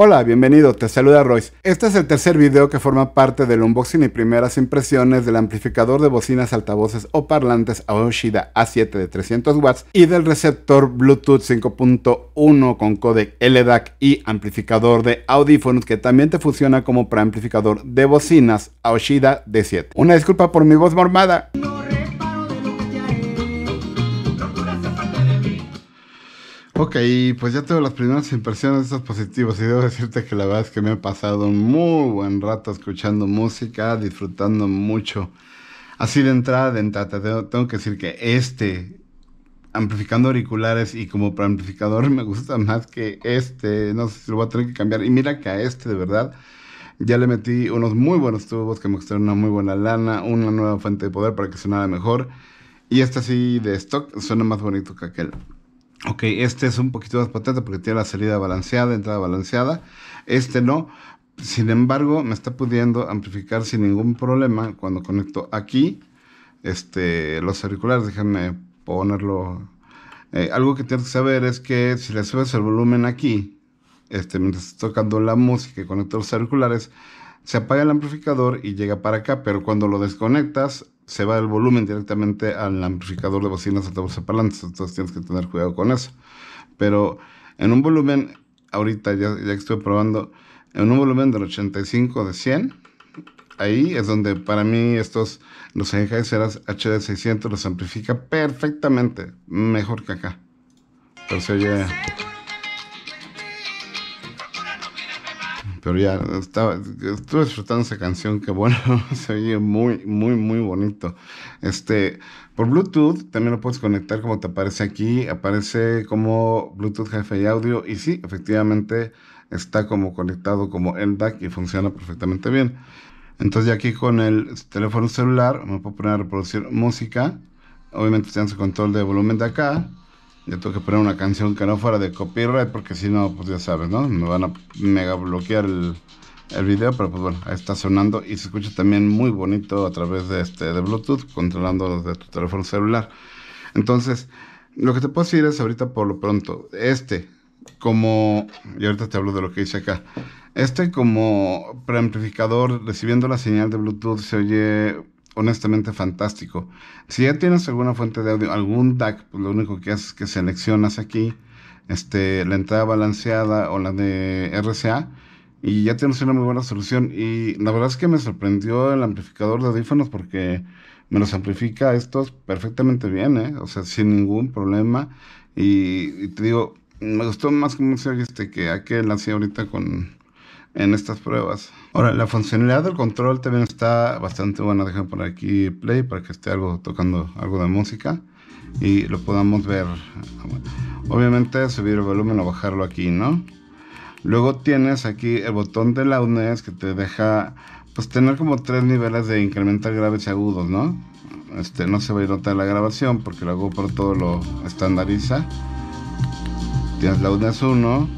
Hola, bienvenido, te saluda Royce. Este es el tercer video que forma parte del unboxing y primeras impresiones del amplificador de bocinas, altavoces o parlantes Aoshida A7 de 300 watts y del receptor Bluetooth 5.1 con codec LDAC y amplificador de audífonos que también te funciona como preamplificador de bocinas Aoshida D7. Una disculpa por mi voz mormada. Ok, pues ya tengo las primeras impresiones de estos positivos y debo decirte que la verdad es que me he pasado muy buen rato escuchando música, disfrutando mucho. Así de entrada, de entrada, tengo, que decir que este, amplificando auriculares y como para amplificador me gusta más que este, no sé si lo voy a tener que cambiar. Y mira que a este de verdad ya le metí unos muy buenos tubos que me costaron una muy buena lana, una nueva fuente de poder para que sonara mejor. Y este así de stock suena más bonito que aquel. Ok, este es un poquito más potente porque tiene la salida balanceada, entrada balanceada. Este no. Sin embargo, me está pudiendo amplificar sin ningún problema cuando conecto aquí este, los auriculares. Déjenme ponerlo. Eh, algo que tienes que saber es que si le subes el volumen aquí, este, mientras estoy tocando la música y conecto los auriculares, se apaga el amplificador y llega para acá, pero cuando lo desconectas, se va el volumen directamente al amplificador de bocinas, altavoces, parlantes, entonces tienes que tener cuidado con eso. Pero en un volumen, ahorita ya, ya estoy probando, en un volumen del 85 de 100, ahí es donde para mí estos, los Sennheiser HD600 los amplifica perfectamente, mejor que acá. Pero se oye... Pero ya, estaba, estuve disfrutando esa canción, que bueno, se oye muy, muy, muy bonito. Este, por Bluetooth también lo puedes conectar como te aparece aquí, aparece como Bluetooth Jefe Audio y sí, efectivamente está como conectado como LDAC y funciona perfectamente bien. Entonces ya aquí con el teléfono celular me puedo poner a reproducir música, obviamente tienes el control de volumen de acá yo tengo que poner una canción que no fuera de copyright porque si no, pues ya sabes, ¿no? Me van a mega bloquear el, el video, pero pues bueno, ahí está sonando y se escucha también muy bonito a través de este de Bluetooth, controlando desde tu teléfono celular. Entonces, lo que te puedo decir es ahorita por lo pronto, este, como, y ahorita te hablo de lo que hice acá, este como preamplificador recibiendo la señal de Bluetooth se oye honestamente fantástico. Si ya tienes alguna fuente de audio, algún DAC, pues lo único que haces es que seleccionas aquí este, la entrada balanceada o la de RCA y ya tienes una muy buena solución. Y la verdad es que me sorprendió el amplificador de audífonos porque me los amplifica estos perfectamente bien, ¿eh? o sea, sin ningún problema. Y, te digo, me gustó más como este que aquel hacía ahorita con en estas pruebas. Ahora, la funcionalidad del control también está bastante buena. Dejen por aquí play para que esté algo tocando algo de música y lo podamos ver. Obviamente subir el volumen o bajarlo aquí, ¿no? Luego tienes aquí el botón de loudness que te deja pues tener como tres niveles de incrementar graves y agudos, ¿no? Este, no se va a ir notar la grabación porque luego por todo lo estandariza. Tienes loudness 1,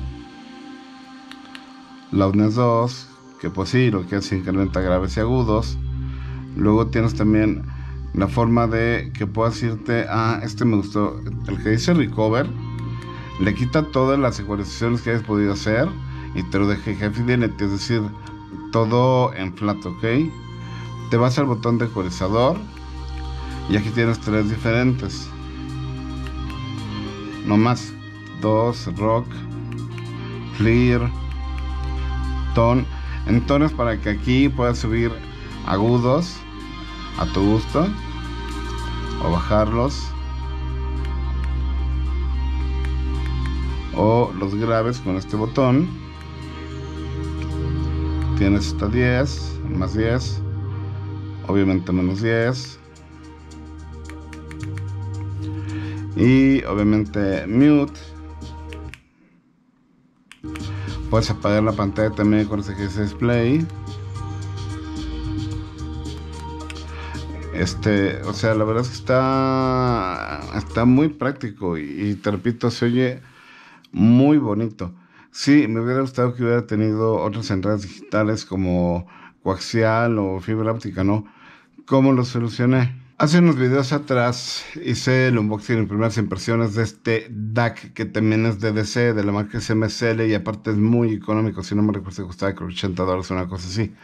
la 2, que pues sí, lo que hace incrementa graves y agudos. Luego tienes también la forma de que puedas irte a, este me gustó, el que dice recover, le quita todas las ecualizaciones que hayas podido hacer y te lo deja jefe Dynamite, es decir, todo en flat, ok. Te vas al botón de ecualizador y aquí tienes tres diferentes. No más. Dos, rock, clear, entonces para que aquí puedas subir agudos a tu gusto o bajarlos o los graves con este botón tienes hasta 10 más 10 obviamente menos 10 y obviamente mute Puedes apagar la pantalla también con ese display. Este, o sea, la verdad es que está, está muy práctico y, y, te repito, se oye muy bonito. Sí, me hubiera gustado que hubiera tenido otras entradas digitales como coaxial o fibra óptica, ¿no? ¿Cómo lo solucioné? Hace unos videos atrás hice el unboxing en primeras impresiones de este DAC que también es de DC, de la marca SMSL y aparte es muy económico, si no me recuerdo, costaba 80 dólares una cosa así.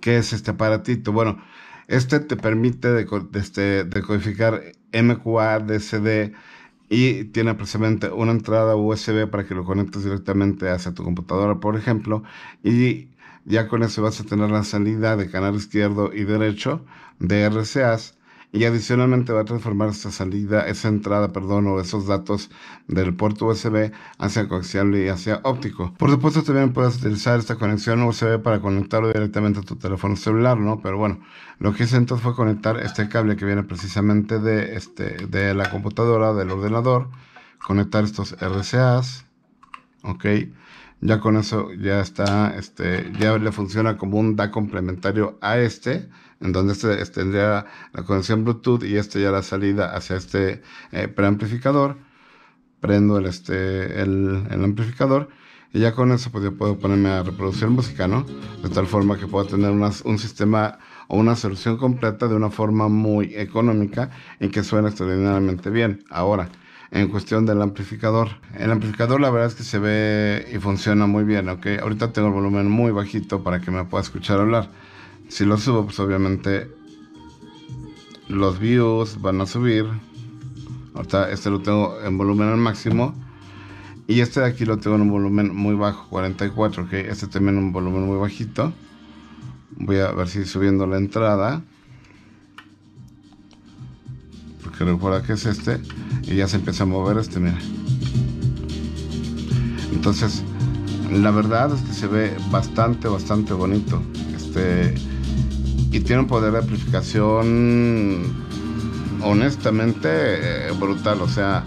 ¿Qué es este aparatito? Bueno, este te permite decodificar este, MQA, DCD y tiene precisamente una entrada USB para que lo conectes directamente hacia tu computadora, por ejemplo, y ya con eso vas a tener la salida de canal izquierdo y derecho de RCAs y adicionalmente va a transformar esa salida, esa entrada, perdón, o esos datos del puerto USB hacia coaxial y hacia óptico. Por supuesto, también puedes utilizar esta conexión USB para conectarlo directamente a tu teléfono celular, ¿no? Pero bueno, lo que hice entonces fue conectar este cable que viene precisamente de, este, de la computadora, del ordenador, conectar estos RCAs, ¿ok? Ya con eso ya está, este, ya le funciona como un da complementario a este, en donde este, tendría la conexión Bluetooth y este ya la salida hacia este eh, preamplificador. Prendo el, este, el, amplificador y ya con eso pues yo puedo ponerme a reproducir música, ¿no? De tal forma que pueda tener un sistema o una solución completa de una forma muy económica y que suene extraordinariamente bien. Ahora, en cuestión del amplificador. El amplificador la verdad es que se ve y funciona muy bien, ¿ok? Ahorita tengo el volumen muy bajito para que me pueda escuchar hablar. Si lo subo, pues obviamente los views van a subir. Ahorita este lo tengo en volumen al máximo. Y este de aquí lo tengo en un volumen muy bajo, 44, Que Este también en un volumen muy bajito. Voy a ver si subiendo la entrada creo por que es este, y ya se empieza a mover este, mira. Entonces, la verdad es que se ve bastante, bastante bonito. Este, y tiene un poder de amplificación honestamente eh, brutal. O sea,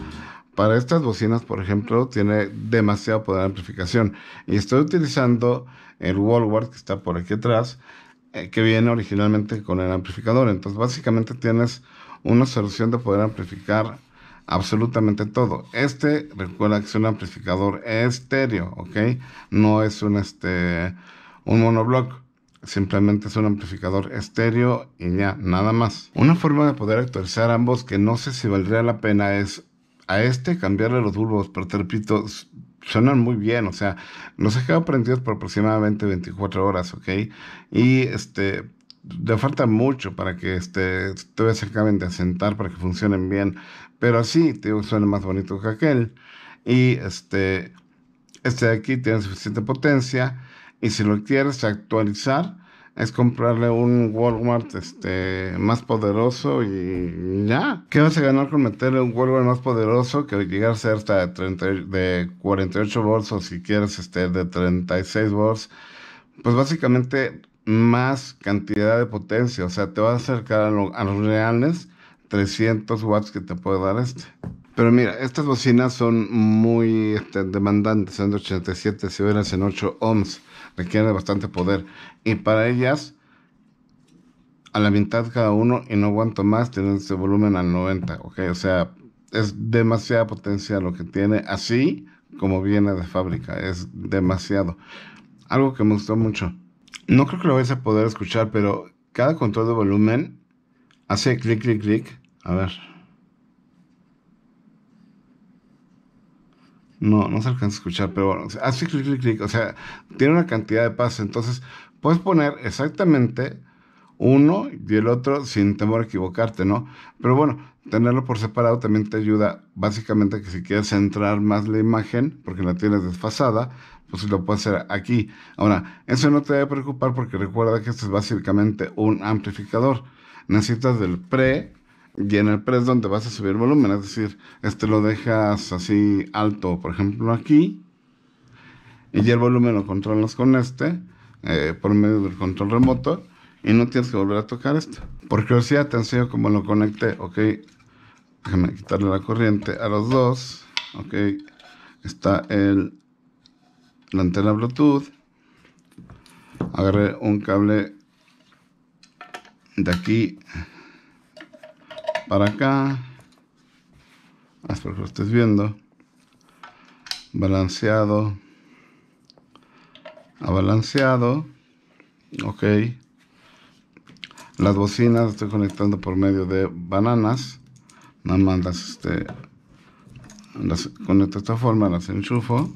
para estas bocinas, por ejemplo, tiene demasiado poder de amplificación. Y estoy utilizando el Walmart que está por aquí atrás, eh, que viene originalmente con el amplificador. Entonces, básicamente tienes una solución de poder amplificar absolutamente todo. Este, recuerda que es un amplificador estéreo, ¿ok? No es un, este, un monoblock. Simplemente es un amplificador estéreo y ya, nada más. Una forma de poder actualizar ambos que no sé si valdría la pena es a este cambiarle los bulbos, pero te repito, suenan muy bien, o sea, los he quedado prendidos por aproximadamente 24 horas, ¿ok? Y este, le falta mucho para que este, todavía se acaben de asentar, para que funcionen bien. Pero así, te suena más bonito que aquel. Y este, este de aquí tiene suficiente potencia. Y si lo quieres actualizar, es comprarle un Walmart este, más poderoso y ya. ¿Qué vas a ganar con meterle un Walmart más poderoso que llegar a ser hasta de, 30, de 48 volts o si quieres este, de 36 volts? Pues básicamente más cantidad de potencia. O sea, te va a acercar a, los reales 300 watts que te puede dar este. Pero mira, estas bocinas son muy este, demandantes, son de 87 si en 8 ohms, requieren bastante poder. Y para ellas, a la mitad cada uno y no aguanto más, tienen ese volumen al 90, okay. O sea, es demasiada potencia lo que tiene así como viene de fábrica, es demasiado. Algo que me gustó mucho, no creo que lo vayas a poder escuchar, pero cada control de volumen hace clic, clic, clic. A ver. No, no se alcanza a escuchar, pero bueno, hace clic, clic, clic. O sea, tiene una cantidad de pasos. Entonces, puedes poner exactamente uno y el otro sin temor a equivocarte, ¿no? Pero bueno, tenerlo por separado también te ayuda básicamente que si quieres centrar más la imagen, porque la tienes desfasada, pues lo puedes hacer aquí. Ahora, eso no te debe preocupar porque recuerda que esto es básicamente un amplificador. Necesitas del pre y en el pre es donde vas a subir volumen, es decir, este lo dejas así alto, por ejemplo aquí, y ya el volumen lo controlas con este, eh, por medio del control remoto y no tienes que volver a tocar esto. porque curiosidad te enseño como lo conecté, ok. Déjame quitarle la corriente a los dos, ok. Está el, la antena Bluetooth. Agarré un cable de aquí para acá. Espero que lo estés viendo. Balanceado. balanceado Ok. Las bocinas estoy conectando por medio de bananas. Nada más las, este, las conecto de esta forma, las enchufo.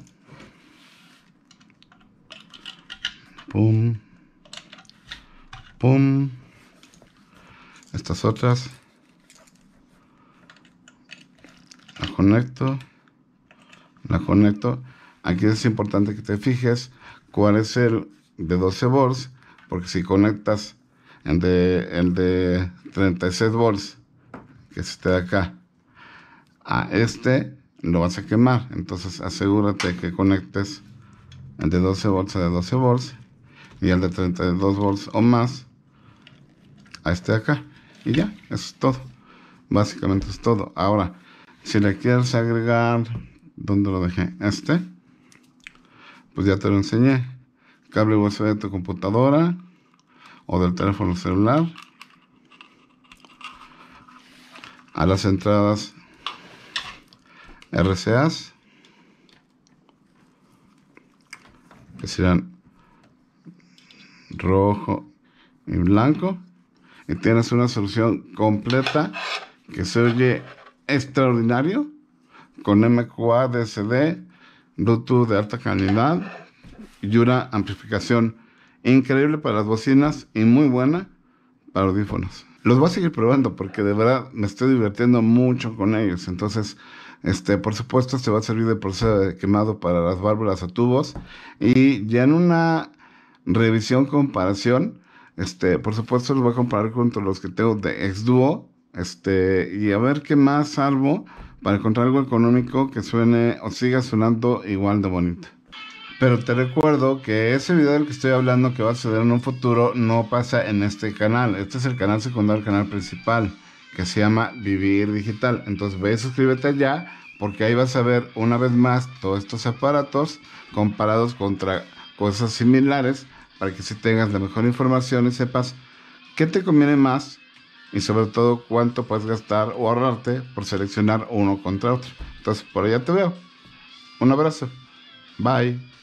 Pum. Pum. Estas otras. Las conecto. Las conecto. Aquí es importante que te fijes cuál es el de 12 volts. Porque si conectas el de, el de 36 volts, que es este de acá, a este lo vas a quemar. Entonces asegúrate que conectes el de 12 volts a de 12 volts y el de 32 volts o más a este de acá. Y ya, es todo. Básicamente es todo. Ahora, si le quieres agregar, ¿dónde lo dejé? Este. Pues ya te lo enseñé. Cable USB de tu computadora o del teléfono celular a las entradas RCA que serán rojo y blanco y tienes una solución completa que se oye extraordinario con MQA DSD, Bluetooth de alta calidad y una amplificación Increíble para las bocinas y muy buena para audífonos. Los voy a seguir probando porque de verdad me estoy divirtiendo mucho con ellos. Entonces, este, por supuesto, este va a servir de proceso de quemado para las válvulas a tubos. Y ya en una revisión, comparación, este, por supuesto, los voy a comparar con los que tengo de Exduo. Este, y a ver qué más salvo para encontrar algo económico que suene o siga sonando igual de bonito. Pero te recuerdo que ese video del que estoy hablando que va a suceder en un futuro no pasa en este canal. Este es el canal secundario, el canal principal, que se llama Vivir Digital. Entonces ve y suscríbete allá, porque ahí vas a ver una vez más todos estos aparatos comparados contra cosas similares, para que si tengas la mejor información y sepas qué te conviene más y sobre todo cuánto puedes gastar o ahorrarte por seleccionar uno contra otro. Entonces por allá te veo. Un abrazo. Bye.